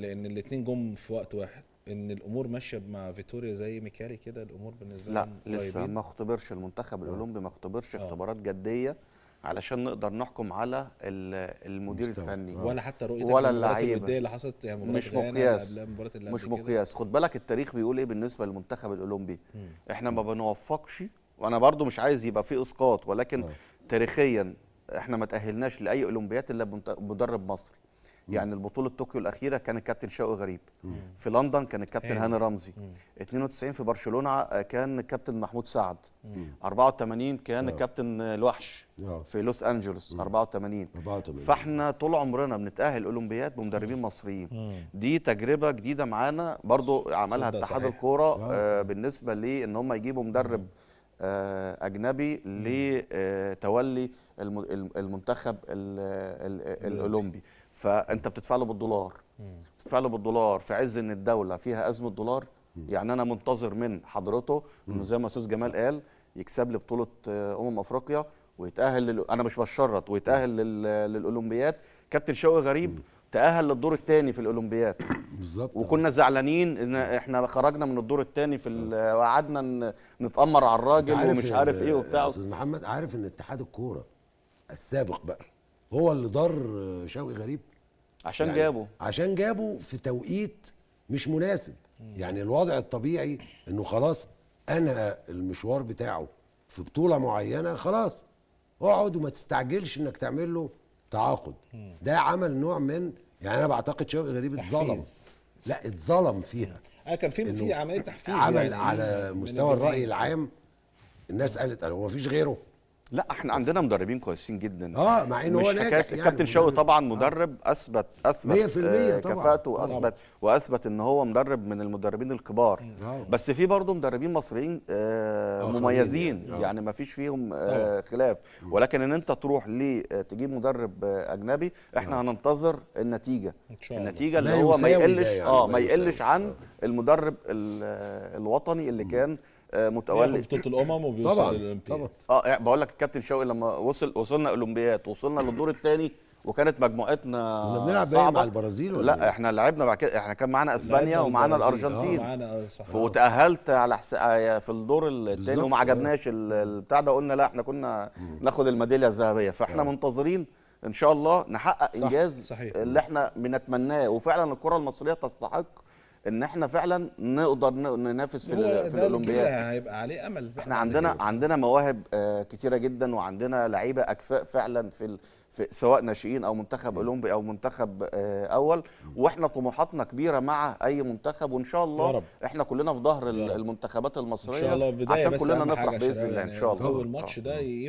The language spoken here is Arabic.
لان الاثنين جم في وقت واحد ان الامور ماشيه مع فيتوريا زي ميكالي كده الامور بالنسبه لا لسه ما اختبرش المنتخب الاولمبي ما اختبرش آه. اختبارات جديه علشان نقدر نحكم على المدير مستوى. الفني آه. ولا حتى رؤيه ولا اللعيبه اللي حصلت يعني مش مقياس مش مقياس خد بالك التاريخ بيقول ايه بالنسبه للمنتخب الاولمبي مم. احنا ما بنوفقش وانا برضو مش عايز يبقى في اسقاط ولكن أوه. تاريخيا احنا ما تاهلناش لاي اولمبيات الا بمدرب مصري يعني البطوله طوكيو الاخيره كان الكابتن شوقي غريب مم. في لندن كان الكابتن هاني رمزي مم. 92 في برشلونه كان الكابتن محمود سعد مم. 84 كان آه. الكابتن الوحش آه. في لوس انجلوس 84 فاحنا طول عمرنا بنتاهل اولمبياد بمدربين مصريين دي تجربه جديده معانا برضو عملها اتحاد الكوره آه, آه، بالنسبه لان هم يجيبوا مدرب اجنبي لتولي المنتخب الاولمبي فانت بتدفع له بالدولار بتدفع له بالدولار في عز ان الدوله فيها ازمه دولار يعني انا منتظر من حضرته انه زي ما استاذ جمال قال يكسب لي بطوله آه، امم افريقيا ويتاهل لل... انا مش بشرط ويتاهل لل... للاولمبياد كابتن شوقي غريب تاهل للدور الثاني في الاولمبياد بالظبط وكنا زعلانين ان احنا خرجنا من الدور الثاني في ال... آه. وقعدنا نتامر على الراجل ومش عارف ايه وبتاع استاذ محمد عارف ان اتحاد الكوره السابق بقى هو اللي ضر شوقي غريب عشان يعني جابه عشان جابه في توقيت مش مناسب يعني الوضع الطبيعي انه خلاص انهى المشوار بتاعه في بطوله معينه خلاص اقعد وما تستعجلش انك تعمل له تعاقد ده عمل نوع من يعني انا بعتقد شوقي غريب اتظلم لا اتظلم فيها اه كان في في عمليه تحفيز عمل يعني على مستوى الراي العام الناس قالت هو مفيش غيره لا احنا عندنا مدربين كويسين جدا اه مع انه هو ناجح يعني كابتن يعني شوقي طبعا آه. مدرب آه. اثبت اثبت 100% آه طبعا كفاءته واثبت واثبت ان هو مدرب من المدربين الكبار آه. بس في برضه مدربين مصريين آه, آه، مميزين آه. يعني ما فيش فيهم آه خلاف ولكن ان انت تروح لتجيب آه، مدرب آه اجنبي احنا آه. هننتظر النتيجه إن شاء الله. النتيجه اللي هو ما يقلش يعني اه ما يقلش عن المدرب الوطني اللي كان آه، متولي بطوله الامم وبيوصل طبعا للاولمبياد طبعا اه يعني بقول لك الكابتن شوقي لما وصل وصلنا اولمبياد وصلنا للدور الثاني وكانت مجموعتنا احنا بنلعب مع البرازيل ولا لا إيه؟ احنا لعبنا بعد كده احنا كان معانا اسبانيا ومعانا الارجنتين آه، معانا آه، وتاهلت على حس... في الدور الثاني وما عجبناش البتاع ده قلنا لا احنا كنا ناخد الميداليه الذهبيه فاحنا آه. منتظرين ان شاء الله نحقق انجاز صحيح. اللي احنا بنتمناه وفعلا الكره المصريه تستحق ان احنا فعلا نقدر ننافس في, في الاولمبياد هيبقى عليه امل احنا عندنا كده. عندنا مواهب آه، كتيره جدا وعندنا لعيبه اكفاء فعلا في في سواء ناشئين او منتخب اولمبي او منتخب آه، اول واحنا طموحاتنا كبيره مع اي منتخب وان شاء الله يا رب. احنا كلنا في ظهر المنتخبات المصريه إن شاء الله عشان كلنا نفرح باذن الله ان شاء الله الماتش آه. ده